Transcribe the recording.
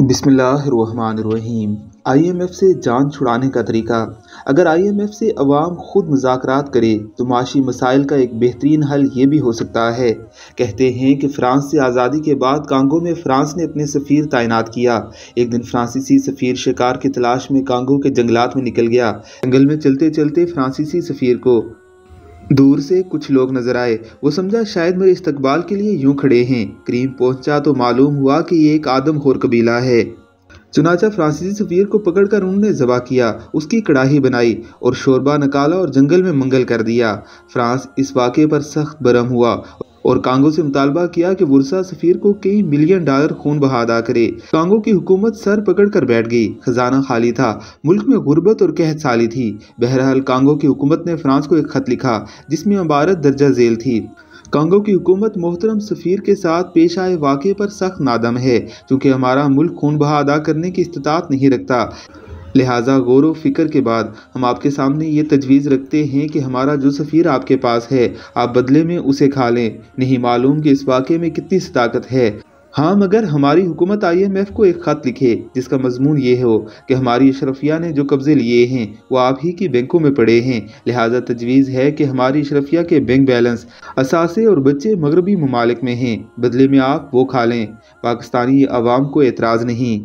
बिसमीम आईएमएफ से जान छुड़ाने का तरीका अगर आईएमएफ से अवाम खुद मुजाकर करे तो माशी मसाइल का एक बेहतरीन हल ये भी हो सकता है कहते हैं कि फ़्रांस से आज़ादी के बाद कांगो में फ़्रांस ने अपने सफ़ीर तैनात किया एक दिन फ्रांसीसी सफ़ीर शिकार की तलाश में कांगो के जंगलात में निकल गया जंगल में चलते चलते फ्रांसीसी सफ़ीर को दूर से कुछ लोग नजर आए वो समझा शायद मेरे इस्तकबाल के लिए यूं खड़े हैं करीम पहुंचा तो मालूम हुआ कि ये एक आदमखोर कबीला है चुनाचा फ्रांसीसी सफ़ीर को पकड़कर उन्होंने जबा किया उसकी कड़ाही बनाई और शोरबा निकाला और जंगल में मंगल कर दिया फ्रांस इस वाक़े पर सख्त बरम हुआ और कांगो से मुतालबा किया कि वर्षा सफीर को कई मिलियन डॉलर खून बहा अदा करे कांगो की हुकूमत सर पकड़ कर बैठ गई खजाना खाली था मुल्क में गुर्बत और कहत साली थी बहरहाल कांगो की हुकूमत ने फ्रांस को एक खत लिखा जिसमें अबारत दर्जा जेल थी कांगो की हुकूमत मोहतरम सफ़ीर के साथ पेश आए वाक़े पर सख्त नादम है क्योंकि हमारा मुल्क खून बहा अदा करने की इस्तात नहीं रखता लिहाजा गौर फिक्र के बाद हम आपके सामने ये तजवीज़ रखते हैं कि हमारा जो सफ़ीर आपके पास है आप बदले में उसे खा लें नहीं मालूम कि इस वाक़े में कितनी सदाकत है हाँ मगर हमारी हुकूमत आई एम एफ़ को एक ख़त लिखे जिसका मजमून ये हो कि हमारी अशरफिया ने जो कब्ज़े लिए हैं वो आप ही की बैंकों में पड़े हैं लिहाजा तजवीज़ है कि हमारी अशरफिया के बैंक बैलेंस असासे और बच्चे मगरबी ममालिक में हैं बदले में आप वो खा लें पाकिस्तानी आवाम को एतराज़ नहीं